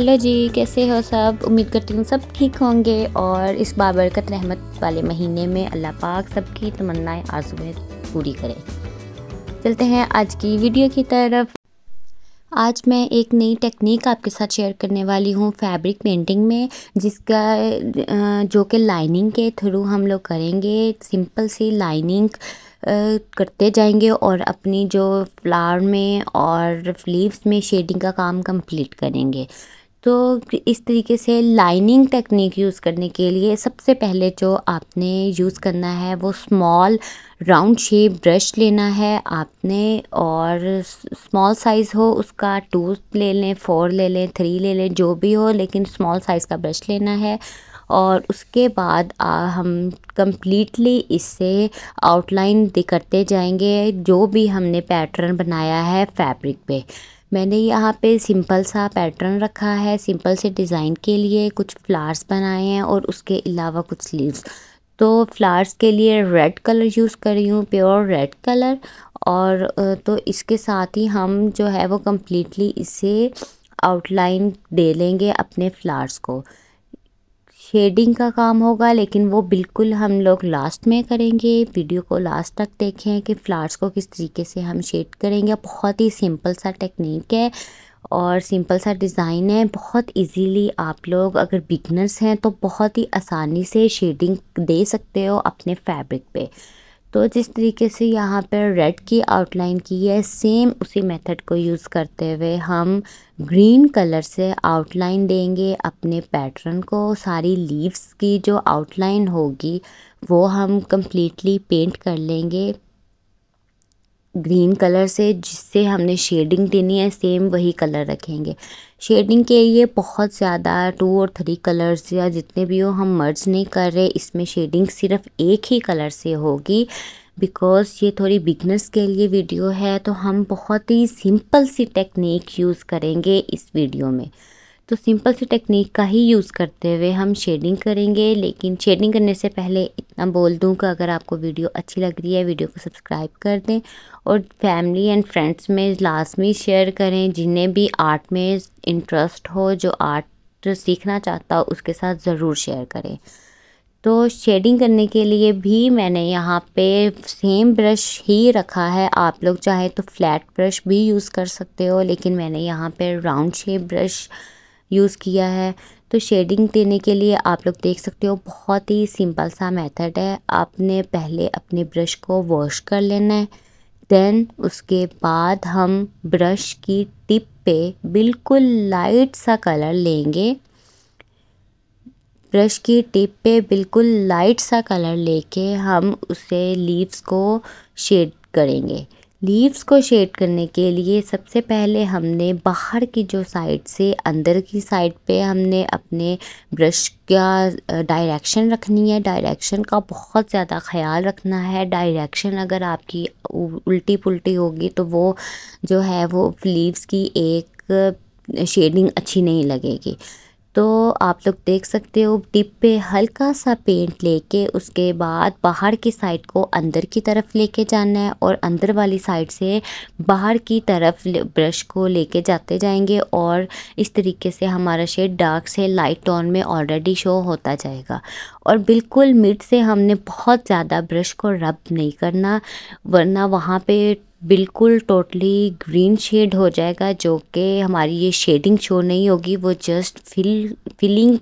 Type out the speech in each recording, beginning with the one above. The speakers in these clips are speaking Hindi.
हेलो जी कैसे हो सब उम्मीद करती हूँ सब ठीक होंगे और इस बाबरकत रहमत वाले महीने में अल्लाह पाक सबकी तमन्नाएं आजमें पूरी करे चलते हैं आज की वीडियो की तरफ आज मैं एक नई टेक्निक आपके साथ शेयर करने वाली हूँ फैब्रिक पेंटिंग में जिसका जो कि लाइनिंग के थ्रू हम लोग करेंगे सिंपल सी लाइनिंग करते जाएंगे और अपनी जो फ्लावर में और लीव्स में शेडिंग का काम कंप्लीट करेंगे तो इस तरीके से लाइनिंग टेक्निक यूज़ करने के लिए सबसे पहले जो आपने यूज़ करना है वो स्मॉल राउंड शेप ब्रश लेना है आपने और स्मॉल साइज़ हो उसका टू ले लें फोर ले लें थ्री ले लें जो भी हो लेकिन स्मॉल साइज़ का ब्रश लेना है और उसके बाद हम कम्प्लीटली इसे आउटलाइन करते जाएंगे जो भी हमने पैटर्न बनाया है फैब्रिक पे मैंने यहाँ पे सिंपल सा पैटर्न रखा है सिंपल से डिज़ाइन के लिए कुछ फ्लावर्स बनाए हैं और उसके अलावा कुछ स्लीव्स तो फ्लावर्स के लिए रेड कलर यूज़ कर रही हूँ प्योर रेड कलर और तो इसके साथ ही हम जो है वो कम्प्लीटली इसे आउटलाइन दे लेंगे अपने फ्लावर्स को शेडिंग का काम होगा लेकिन वो बिल्कुल हम लोग लास्ट में करेंगे वीडियो को लास्ट तक देखें कि फ्लावर्स को किस तरीके से हम शेड करेंगे बहुत ही सिंपल सा टेक्निक है और सिंपल सा डिज़ाइन है बहुत इजीली आप लोग अगर बिगनर्स हैं तो बहुत ही आसानी से शेडिंग दे सकते हो अपने फैब्रिक पे तो जिस तरीके से यहाँ पर रेड की आउटलाइन की है सेम उसी मेथड को यूज़ करते हुए हम ग्रीन कलर से आउटलाइन देंगे अपने पैटर्न को सारी लीव्स की जो आउटलाइन होगी वो हम कम्प्लीटली पेंट कर लेंगे ग्रीन कलर से जिससे हमने शेडिंग देनी है सेम वही कलर रखेंगे शेडिंग के लिए बहुत ज़्यादा टू और थ्री कलर्स या जितने भी हो हम मर्ज नहीं कर रहे इसमें शेडिंग सिर्फ एक ही कलर से होगी बिकॉज़ ये थोड़ी बिगनर्स के लिए वीडियो है तो हम बहुत ही सिंपल सी टेक्निक यूज़ करेंगे इस वीडियो में तो सिंपल सी टेक्निक का ही यूज़ करते हुए हम शेडिंग करेंगे लेकिन शेडिंग करने से पहले इतना बोल दूँ कि अगर आपको वीडियो अच्छी लग रही है वीडियो को सब्सक्राइब कर दें और फैमिली एंड फ्रेंड्स में लाजमी शेयर करें जिन्हें भी आर्ट में इंटरेस्ट हो जो आर्ट सीखना चाहता हो उसके साथ ज़रूर शेयर करें तो शेडिंग करने के लिए भी मैंने यहाँ पे सेम ब्रश ही रखा है आप लोग चाहे तो फ्लैट ब्रश भी यूज़ कर सकते हो लेकिन मैंने यहाँ पे राउंड शेप ब्रश यूज़ किया है तो शेडिंग देने के लिए आप लोग देख सकते हो बहुत ही सिंपल सा मेथड है आपने पहले अपने ब्रश को वॉश कर लेना है देन उसके बाद हम ब्रश की टिप पे बिल्कुल लाइट सा कलर लेंगे ब्रश की टिप पे बिल्कुल लाइट सा कलर लेके हम उसे लीव्स को शेड करेंगे लीव्स को शेड करने के लिए सबसे पहले हमने बाहर की जो साइड से अंदर की साइड पे हमने अपने ब्रश का डायरेक्शन रखनी है डायरेक्शन का बहुत ज़्यादा ख्याल रखना है डायरेक्शन अगर आपकी उल्टी पुल्टी होगी तो वो जो है वो लीव्स की एक शेडिंग अच्छी नहीं लगेगी तो आप लोग देख सकते हो डिप पे हल्का सा पेंट लेके उसके बाद बाहर की साइड को अंदर की तरफ लेके जाना है और अंदर वाली साइड से बाहर की तरफ ब्रश को लेके जाते जाएंगे और इस तरीके से हमारा शेड डार्क से लाइट टोन में ऑलरेडी शो होता जाएगा और बिल्कुल मिड से हमने बहुत ज़्यादा ब्रश को रब नहीं करना वरना वहाँ पे बिल्कुल टोटली ग्रीन शेड हो जाएगा जो कि हमारी ये शेडिंग शो नहीं होगी वो जस्ट फिल फिलिंग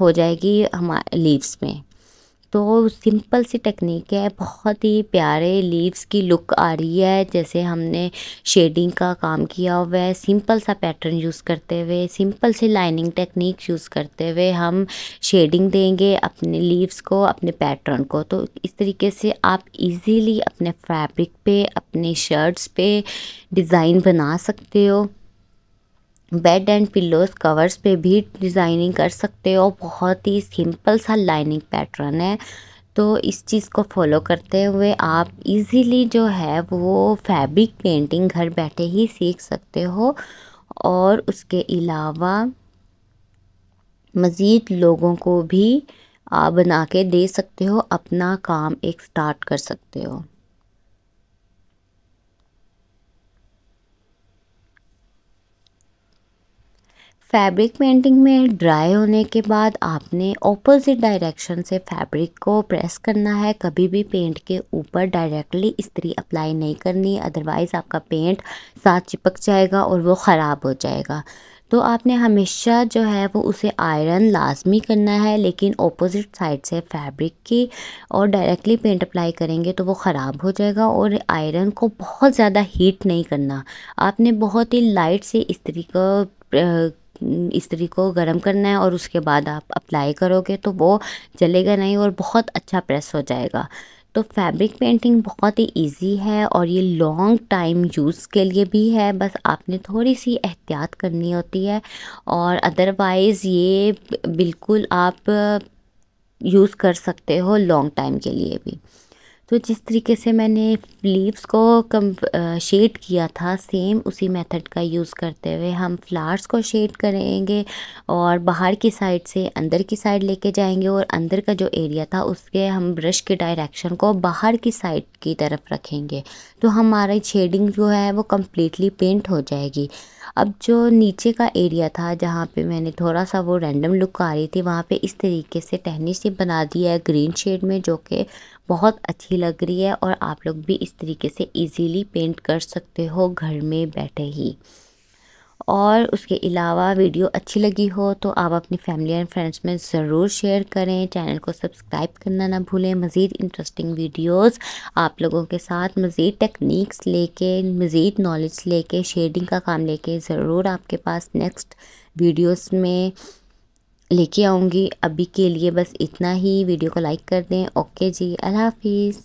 हो जाएगी हमारे लीव्स में तो सिंपल सी टेक्निक है बहुत ही प्यारे लीव्स की लुक आ रही है जैसे हमने शेडिंग का काम किया हुआ है सिंपल सा पैटर्न यूज़ करते हुए सिंपल सी लाइनिंग टेक्निक यूज़ करते हुए हम शेडिंग देंगे अपने लीव्स को अपने पैटर्न को तो इस तरीके से आप इजीली अपने फैब्रिक पे अपने शर्ट्स पे डिज़ाइन बना सकते हो बेड एंड पिलोज कवर्स पे भी डिज़ाइनिंग कर सकते हो बहुत ही सिंपल सा लाइनिंग पैटर्न है तो इस चीज़ को फॉलो करते हुए आप इजीली जो है वो फैब्रिक पेंटिंग घर बैठे ही सीख सकते हो और उसके अलावा मज़ीद लोगों को भी आप बना के दे सकते हो अपना काम एक स्टार्ट कर सकते हो फैब्रिक पेंटिंग में ड्राई होने के बाद आपने ऑपोजिट डायरेक्शन से फैब्रिक को प्रेस करना है कभी भी पेंट के ऊपर डायरेक्टली इस्त्री अप्लाई नहीं करनी अदरवाइज़ आपका पेंट साथ चिपक जाएगा और वो ख़राब हो जाएगा तो आपने हमेशा जो है वो उसे आयरन लाजमी करना है लेकिन ऑपोजिट साइड से फैब्रिक की और डायरेक्टली पेंट अप्लाई करेंगे तो वो ख़राब हो जाएगा और आयरन को बहुत ज़्यादा हीट नहीं करना आपने बहुत ही लाइट से इस्त्री को इस्त्री को गर्म करना है और उसके बाद आप अप्लाई करोगे तो वो जलेगा नहीं और बहुत अच्छा प्रेस हो जाएगा तो फैब्रिक पेंटिंग बहुत ही इजी है और ये लॉन्ग टाइम यूज़ के लिए भी है बस आपने थोड़ी सी एहतियात करनी होती है और अदरवाइज़ ये बिल्कुल आप यूज़ कर सकते हो लॉन्ग टाइम के लिए भी तो जिस तरीके से मैंने लीव्स को कम शेड किया था सेम उसी मेथड का यूज़ करते हुए हम फ्लावर्स को शेड करेंगे और बाहर की साइड से अंदर की साइड लेके जाएंगे और अंदर का जो एरिया था उसके हम ब्रश के डायरेक्शन को बाहर की साइड की तरफ रखेंगे तो हमारी शेडिंग जो है वो कम्प्लीटली पेंट हो जाएगी अब जो नीचे का एरिया था जहाँ पे मैंने थोड़ा सा वो रैंडम लुक आ रही थी वहाँ पे इस तरीके से टहनी से बना दिया है ग्रीन शेड में जो कि बहुत अच्छी लग रही है और आप लोग भी इस तरीके से इजीली पेंट कर सकते हो घर में बैठे ही और उसके अलावा वीडियो अच्छी लगी हो तो आप अपनी फैमिली एंड फ्रेंड्स में ज़रूर शेयर करें चैनल को सब्सक्राइब करना ना भूलें मज़ीद इंटरेस्टिंग वीडियोस आप लोगों के साथ मज़ीद टेक्निक्स लेके मज़ीद नॉलेज लेके शेडिंग का काम लेके ज़रूर आपके पास नेक्स्ट वीडियोस में लेके आऊँगी अभी के लिए बस इतना ही वीडियो को लाइक कर दें ओके जी अल्लाह हाफिज़